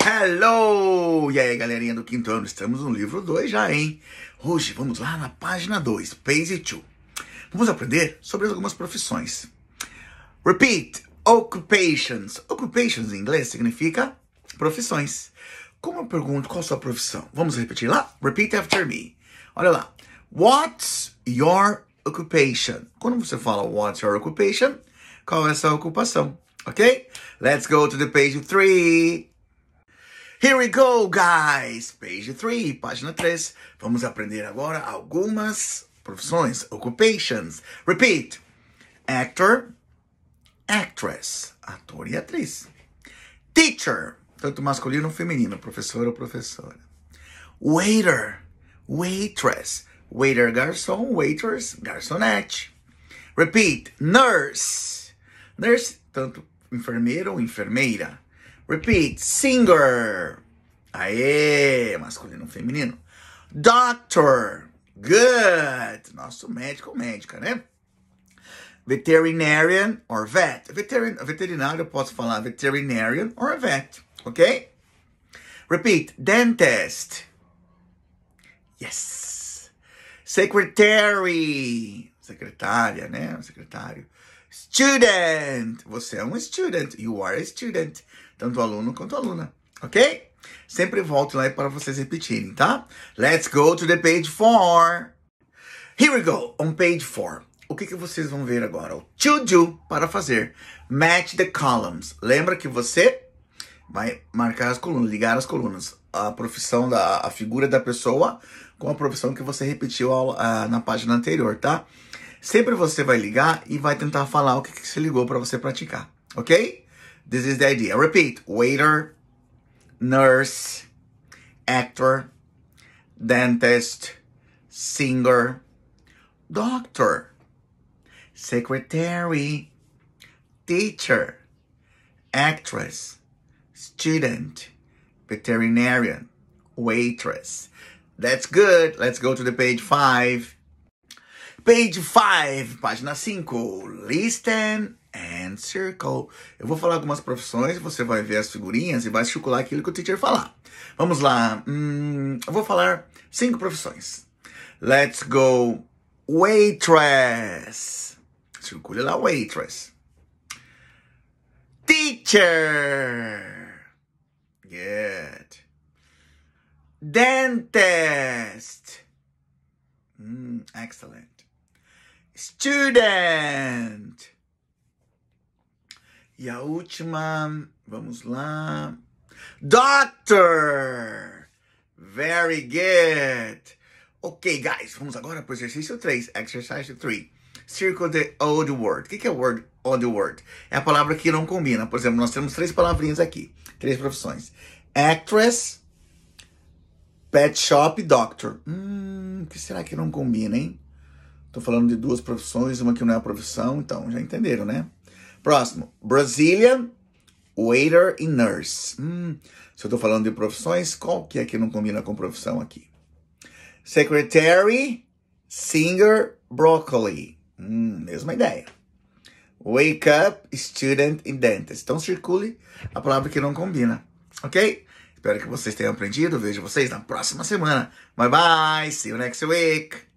Hello! E aí, galerinha do quinto ano, estamos no livro 2 já, hein? Hoje vamos lá na página 2, page 2. Vamos aprender sobre algumas profissões. Repeat: occupations. Occupations em inglês significa profissões. Como eu pergunto qual a sua profissão? Vamos repetir lá? Repeat after me. Olha lá. What's your occupation? Quando você fala what's your occupation, qual é a sua ocupação? Ok? Let's go to the page 3. Here we go, guys! Page 3, página 3. Vamos aprender agora algumas profissões, occupations. Repeat. Actor, actress, ator e atriz. Teacher, tanto masculino como feminino, professor ou professora. Waiter, waitress, waiter, garçom, waitress, garçonete. Repeat. Nurse, nurse, tanto enfermeiro ou enfermeira. Repeat. Singer. Aê, masculino, feminino. Doctor. Good. Nosso médico ou médica, né? Veterinarian or vet. Veterin veterinário, eu posso falar veterinarian or vet. Ok? Repeat. Dentist. Yes. Secretary. Secretária, né? Secretário. Student. Você é um student. You are a student. Tanto aluno quanto aluna. Ok? Sempre volto lá para vocês repetirem, tá? Let's go to the page 4. Here we go, on page 4. O que, que vocês vão ver agora? O to do para fazer. Match the columns. Lembra que você vai marcar as colunas, ligar as colunas. A profissão, da, a figura da pessoa com a profissão que você repetiu a, ah, na página anterior, tá? Sempre você vai ligar e vai tentar falar o que, que você ligou para você praticar, ok? This is the idea. Repeat: waiter, nurse, actor, dentist, singer, doctor, secretary, teacher, actress, student, veterinarian, waitress. That's good. Let's go to the page five. Page 5, página 5. Listen and circle. Eu vou falar algumas profissões, você vai ver as figurinhas e vai circular aquilo que o teacher falar. Vamos lá. Hum, eu vou falar cinco profissões. Let's go. Waitress. Circule lá, waitress. Teacher. Good. Dentist. Mm, excellent student. E a última, vamos lá. Doctor. Very good. Ok, guys, vamos agora para o exercício 3, exercise 3. Circle the old word. O que é o word, odd word? É a palavra que não combina. Por exemplo, nós temos três palavrinhas aqui, três profissões. Actress, pet shop, doctor. Hum, o que será que não combina, hein? Estou falando de duas profissões, uma que não é profissão, então já entenderam, né? Próximo, Brazilian waiter e nurse. Hum, se eu estou falando de profissões, qual que é que não combina com profissão aqui? Secretary, singer, broccoli. Hum, mesma ideia. Wake up, student e dentist. Então circule a palavra que não combina, ok? Espero que vocês tenham aprendido. Vejo vocês na próxima semana. Bye bye. See you next week.